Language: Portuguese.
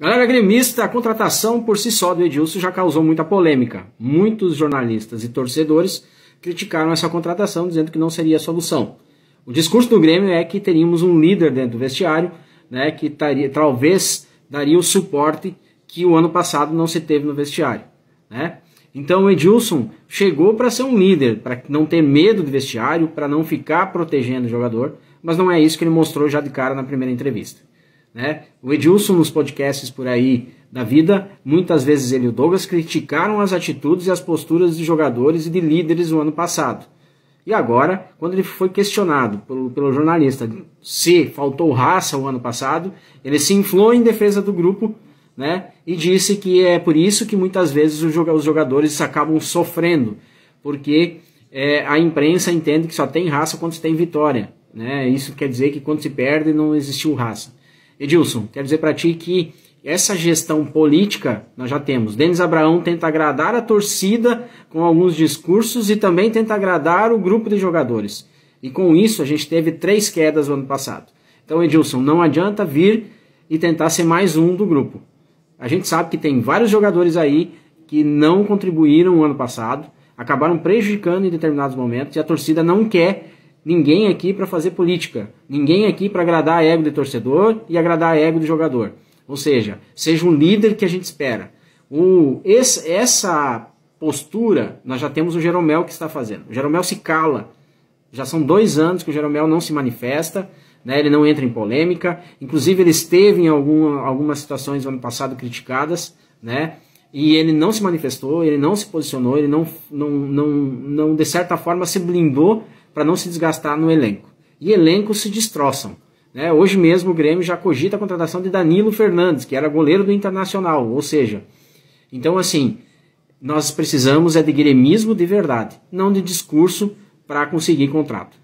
Galera gremista, a contratação por si só do Edilson já causou muita polêmica. Muitos jornalistas e torcedores criticaram essa contratação, dizendo que não seria a solução. O discurso do Grêmio é que teríamos um líder dentro do vestiário, né, que taria, talvez daria o suporte que o ano passado não se teve no vestiário. Né? Então o Edilson chegou para ser um líder, para não ter medo do vestiário, para não ficar protegendo o jogador, mas não é isso que ele mostrou já de cara na primeira entrevista. Né? O Edilson, nos podcasts por aí da vida, muitas vezes ele e o Douglas criticaram as atitudes e as posturas de jogadores e de líderes no ano passado. E agora, quando ele foi questionado pelo, pelo jornalista se faltou raça o ano passado, ele se inflou em defesa do grupo né? e disse que é por isso que muitas vezes os jogadores acabam sofrendo, porque é, a imprensa entende que só tem raça quando se tem vitória. Né? Isso quer dizer que quando se perde não existiu raça. Edilson, quero dizer para ti que essa gestão política nós já temos. Denis Abraão tenta agradar a torcida com alguns discursos e também tenta agradar o grupo de jogadores. E com isso a gente teve três quedas no ano passado. Então, Edilson, não adianta vir e tentar ser mais um do grupo. A gente sabe que tem vários jogadores aí que não contribuíram o ano passado, acabaram prejudicando em determinados momentos e a torcida não quer ninguém aqui para fazer política, ninguém aqui para agradar a ego do torcedor e agradar a ego do jogador. Ou seja, seja um líder que a gente espera. O, esse, essa postura nós já temos o Jeromel que está fazendo. O Jeromel se cala. Já são dois anos que o Jeromel não se manifesta, né? ele não entra em polêmica. Inclusive, ele esteve em algum, algumas situações no ano passado criticadas, né? e ele não se manifestou, ele não se posicionou, ele não, não, não, não de certa forma, se blindou para não se desgastar no elenco. E elencos se destroçam. Né? Hoje mesmo o Grêmio já cogita a contratação de Danilo Fernandes, que era goleiro do Internacional, ou seja, então assim, nós precisamos é de gremismo de verdade, não de discurso para conseguir contrato.